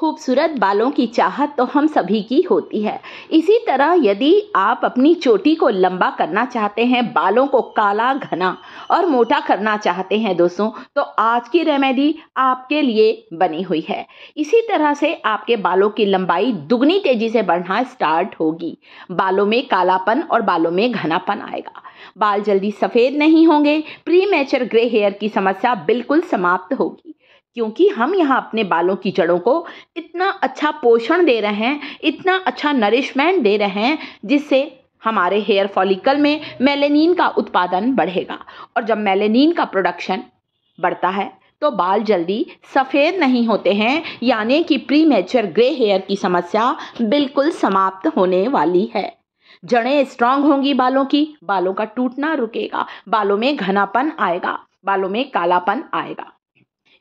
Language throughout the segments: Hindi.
खूबसूरत बालों की चाहत तो हम सभी की होती है इसी तरह यदि आप अपनी चोटी को लंबा करना चाहते हैं बालों को काला घना और मोटा करना चाहते हैं दोस्तों तो आज की रेमेडी आपके लिए बनी हुई है इसी तरह से आपके बालों की लंबाई दुगनी तेजी से बढ़ना स्टार्ट होगी बालों में कालापन और बालों में घनापन आएगा बाल जल्दी सफ़ेद नहीं होंगे प्री ग्रे हेयर की समस्या बिल्कुल समाप्त होगी क्योंकि हम यहाँ अपने बालों की जड़ों को इतना अच्छा पोषण दे रहे हैं इतना अच्छा नरिशमेंट दे रहे हैं जिससे हमारे हेयर फॉलिकल में मेलेनिन का उत्पादन बढ़ेगा और जब मेलेनिन का प्रोडक्शन बढ़ता है तो बाल जल्दी सफ़ेद नहीं होते हैं यानी कि प्री मेचर ग्रे हेयर की समस्या बिल्कुल समाप्त होने वाली है जड़ें स्ट्रांग होंगी बालों की बालों का टूटना रुकेगा बालों में घनापन आएगा बालों में कालापन आएगा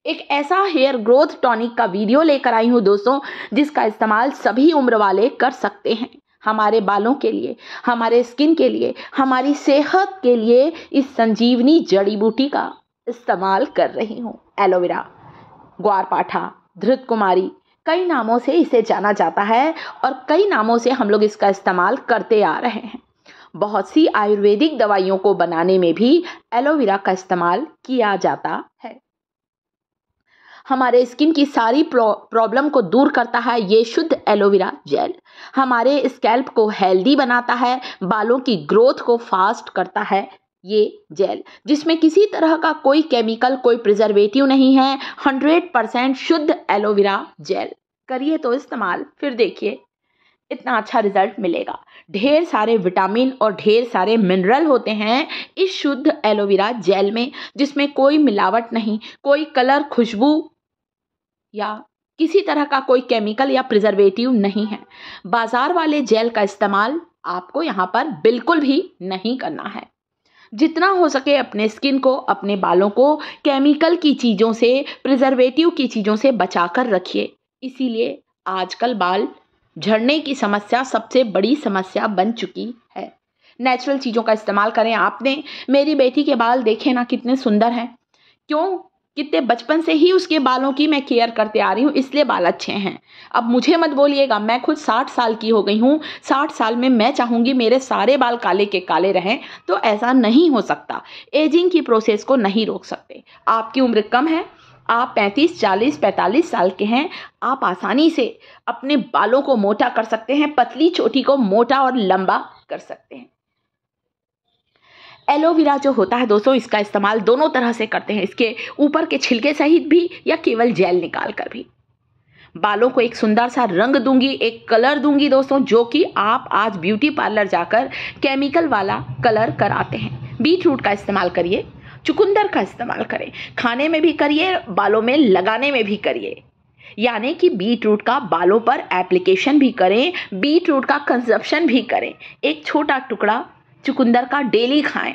एक ऐसा हेयर ग्रोथ टॉनिक का वीडियो लेकर आई हूँ दोस्तों जिसका इस्तेमाल सभी उम्र वाले कर सकते हैं हमारे बालों के लिए हमारे स्किन के लिए हमारी सेहत के लिए इस संजीवनी जड़ी बूटी का इस्तेमाल कर रही हूँ एलोवेरा ग्वारपाठा धृत कुमारी कई नामों से इसे जाना जाता है और कई नामों से हम लोग इसका इस्तेमाल करते आ रहे हैं बहुत सी आयुर्वेदिक दवाइयों को बनाने में भी एलोवेरा का इस्तेमाल किया जाता है हमारे स्किन की सारी प्रॉब्लम को दूर करता है ये शुद्ध एलोवेरा जेल हमारे स्कैल्प को हेल्दी बनाता है बालों की ग्रोथ को फास्ट करता है ये जेल जिसमें किसी तरह का कोई केमिकल कोई प्रिजर्वेटिव नहीं है हंड्रेड परसेंट शुद्ध एलोवेरा जेल करिए तो इस्तेमाल फिर देखिए इतना अच्छा रिजल्ट मिलेगा ढेर सारे विटामिन और ढेर सारे मिनरल होते हैं इस शुद्ध एलोवेरा जेल में जिसमें कोई मिलावट नहीं कोई कलर खुशबू या किसी तरह का कोई केमिकल या प्रिजर्वेटिव नहीं है बाजार वाले जेल का इस्तेमाल आपको यहाँ पर बिल्कुल भी नहीं करना है जितना हो सके अपने स्किन को अपने बालों को केमिकल की चीज़ों से प्रिजर्वेटिव की चीज़ों से बचा कर रखिए इसीलिए आजकल बाल झड़ने की समस्या सबसे बड़ी समस्या बन चुकी है नेचुरल चीज़ों का इस्तेमाल करें आपने मेरी बेटी के बाल देखे ना कितने सुंदर हैं क्यों कितने बचपन से ही उसके बालों की मैं केयर करते आ रही हूँ इसलिए बाल अच्छे हैं अब मुझे मत बोलिएगा मैं खुद साठ साल की हो गई हूँ साठ साल में मैं चाहूँगी मेरे सारे बाल काले के काले रहें तो ऐसा नहीं हो सकता एजिंग की प्रोसेस को नहीं रोक सकते आपकी उम्र कम है आप 35, 40, 45 साल के हैं आप आसानी से अपने बालों को मोटा कर सकते हैं पतली चोटी को मोटा और लंबा कर सकते हैं एलोवेरा जो होता है दोस्तों इसका इस्तेमाल दोनों तरह से करते हैं इसके ऊपर के छिलके सहित भी या केवल जेल निकाल कर भी बालों को एक सुंदर सा रंग दूंगी एक कलर दूंगी दोस्तों जो कि आप आज ब्यूटी पार्लर जाकर केमिकल वाला कलर कराते हैं बीट रूट का इस्तेमाल करिए चुकंदर का इस्तेमाल करें खाने में भी करिए बालों में लगाने में भी करिए यानी कि बीट रूट का बालों पर एप्लीकेशन भी करें बीट रूट का कंजप्शन भी करें एक छोटा टुकड़ा चुकंदर का डेली खाएं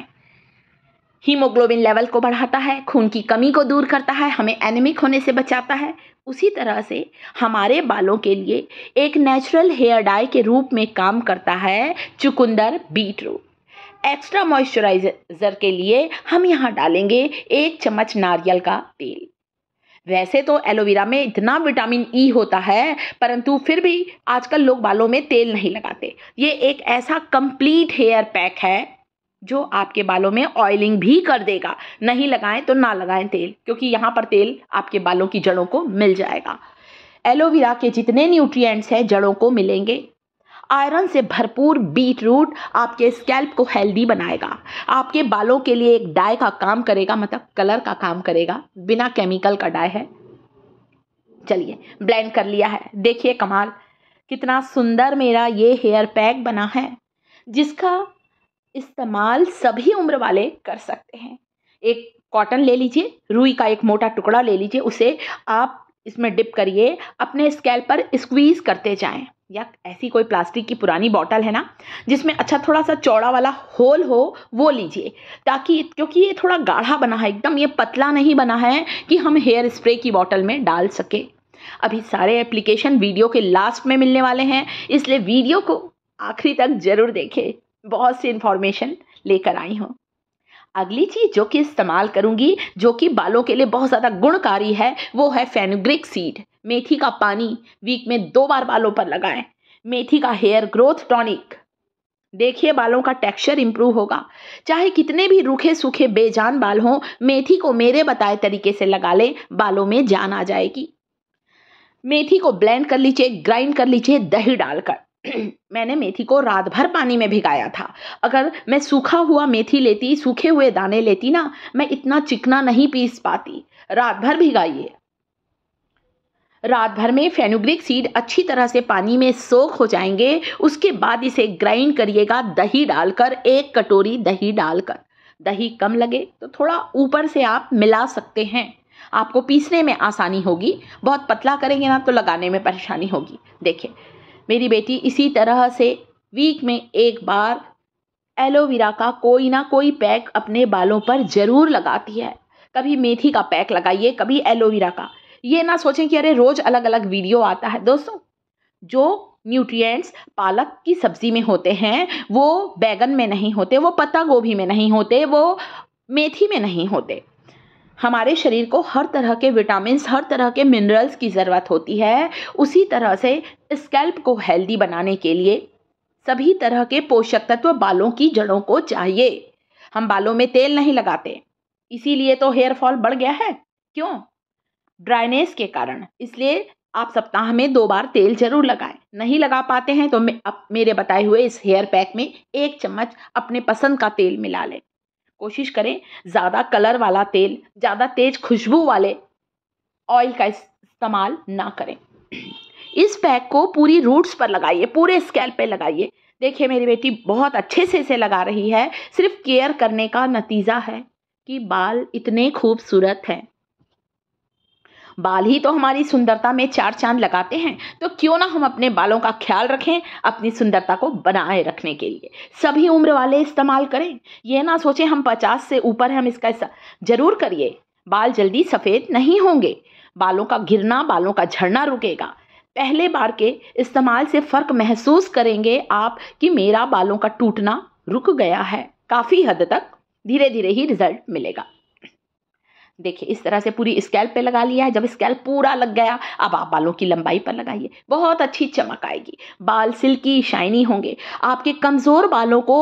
हीमोग्लोबिन लेवल को बढ़ाता है खून की कमी को दूर करता है हमें एनेमिक होने से बचाता है उसी तरह से हमारे बालों के लिए एक नेचुरल हेयर डाई के रूप में काम करता है चुकंदर बीट रूट एक्स्ट्रा मॉइस्चराइजर के लिए हम यहाँ डालेंगे एक चम्मच नारियल का तेल वैसे तो एलोवेरा में इतना विटामिन ई e होता है परंतु फिर भी आजकल लोग बालों में तेल नहीं लगाते ये एक ऐसा कंप्लीट हेयर पैक है जो आपके बालों में ऑयलिंग भी कर देगा नहीं लगाएं तो ना लगाएं तेल क्योंकि यहाँ पर तेल आपके बालों की जड़ों को मिल जाएगा एलोवेरा के जितने न्यूट्रिएंट्स हैं जड़ों को मिलेंगे आयरन से भरपूर बीट रूट आपके स्कैल्प को हेल्दी बनाएगा आपके बालों के लिए एक डाई का काम करेगा मतलब कलर का काम करेगा बिना केमिकल का डाई है चलिए ब्लेंड कर लिया है देखिए कमाल कितना सुंदर मेरा ये हेयर पैक बना है जिसका इस्तेमाल सभी उम्र वाले कर सकते हैं एक कॉटन ले लीजिए रुई का एक मोटा टुकड़ा ले लीजिए उसे आप इसमें डिप करिए अपने स्केल पर स्क्वीज़ करते जाएं या ऐसी कोई प्लास्टिक की पुरानी बॉटल है ना जिसमें अच्छा थोड़ा सा चौड़ा वाला होल हो वो लीजिए ताकि क्योंकि ये थोड़ा गाढ़ा बना है एकदम ये पतला नहीं बना है कि हम हेयर स्प्रे की बॉटल में डाल सके अभी सारे एप्लीकेशन वीडियो के लास्ट में मिलने वाले हैं इसलिए वीडियो को आखिरी तक ज़रूर देखें बहुत सी इन्फॉर्मेशन लेकर आई हूँ अगली चीज जो कि इस्तेमाल करूंगी जो कि बालों के लिए बहुत ज़्यादा गुणकारी है वो है फेनुग्रिक सीड मेथी का पानी वीक में दो बार बालों पर लगाएं मेथी का हेयर ग्रोथ टॉनिक देखिए बालों का टेक्सचर इम्प्रूव होगा चाहे कितने भी रूखे सूखे बेजान बाल हों मेथी को मेरे बताए तरीके से लगा लें बालों में जान आ जाएगी मेथी को ब्लेंड कर लीजिए ग्राइंड कर लीजिए दही डालकर मैंने मेथी को रात भर पानी में भिगाया था अगर मैं सूखा हुआ मेथी लेती सूखे हुए दाने लेती ना मैं इतना चिकना नहीं पीस पाती रात भर भिगाइए रात भर में फेनुग्रिक सीड अच्छी तरह से पानी में सोख हो जाएंगे उसके बाद इसे ग्राइंड करिएगा दही डालकर एक कटोरी दही डालकर दही कम लगे तो थोड़ा ऊपर से आप मिला सकते हैं आपको पीसने में आसानी होगी बहुत पतला करेंगे ना तो लगाने में परेशानी होगी देखिए मेरी बेटी इसी तरह से वीक में एक बार एलोवेरा का कोई ना कोई पैक अपने बालों पर जरूर लगाती है कभी मेथी का पैक लगाइए कभी एलोवेरा का ये ना सोचें कि अरे रोज़ अलग अलग वीडियो आता है दोस्तों जो न्यूट्रिएंट्स पालक की सब्ज़ी में होते हैं वो बैगन में नहीं होते वो पत्ता गोभी में नहीं होते वो मेथी में नहीं होते हमारे शरीर को हर तरह के विटामिन हर तरह के मिनरल्स की ज़रूरत होती है उसी तरह से स्कैल्प को हेल्दी बनाने के लिए सभी तरह के पोषक तत्व बालों की जड़ों को चाहिए हम बालों में तेल नहीं लगाते इसीलिए तो हेयर फॉल बढ़ गया है क्यों ड्राइनेस के कारण इसलिए आप सप्ताह में दो बार तेल जरूर लगाएं नहीं लगा पाते हैं तो मे, अप, मेरे बताए हुए इस हेयर पैक में एक चम्मच अपने पसंद का तेल मिला लें कोशिश करें ज़्यादा कलर वाला तेल ज़्यादा तेज खुशबू वाले ऑयल का इस्तेमाल ना करें इस पैक को पूरी रूट्स पर लगाइए पूरे स्केल पे लगाइए देखिए मेरी बेटी बहुत अच्छे से इसे लगा रही है सिर्फ केयर करने का नतीजा है कि बाल इतने खूबसूरत हैं बाल ही तो हमारी सुंदरता में चार चांद लगाते हैं तो क्यों ना हम अपने बालों का ख्याल रखें अपनी सुंदरता को बनाए रखने के लिए सभी उम्र वाले इस्तेमाल करें यह ना सोचें हम पचास से ऊपर हम इसका जरूर करिए बाल जल्दी सफ़ेद नहीं होंगे बालों का गिरना बालों का झड़ना रुकेगा पहले बार के इस्तेमाल से फ़र्क महसूस करेंगे आप कि मेरा बालों का टूटना रुक गया है काफ़ी हद तक धीरे धीरे ही रिजल्ट मिलेगा देखिए इस तरह से पूरी स्कैल्प पे लगा लिया है जब स्कैल्प पूरा लग गया अब आप बालों की लंबाई पर लगाइए बहुत अच्छी चमक आएगी बाल सिल्की शाइनी होंगे आपके कमज़ोर बालों को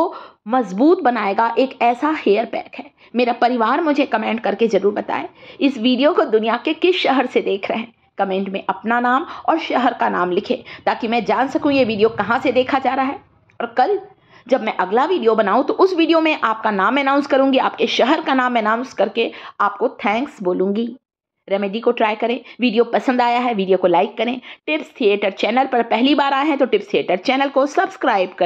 मजबूत बनाएगा एक ऐसा हेयर पैक है मेरा परिवार मुझे कमेंट करके ज़रूर बताए इस वीडियो को दुनिया के किस शहर से देख रहे हैं कमेंट में अपना नाम और शहर का नाम लिखें ताकि मैं जान सकूँ ये वीडियो कहाँ से देखा जा रहा है और कल जब मैं अगला वीडियो बनाऊं तो उस वीडियो में आपका नाम अनाउंस करूंगी आपके शहर का नाम अनाउंस करके आपको थैंक्स बोलूंगी रेमेडी को ट्राई करें वीडियो पसंद आया है वीडियो को लाइक करें टिप्स थिएटर चैनल पर पहली बार आए हैं तो टिप्स थिएटर चैनल को सब्सक्राइब करें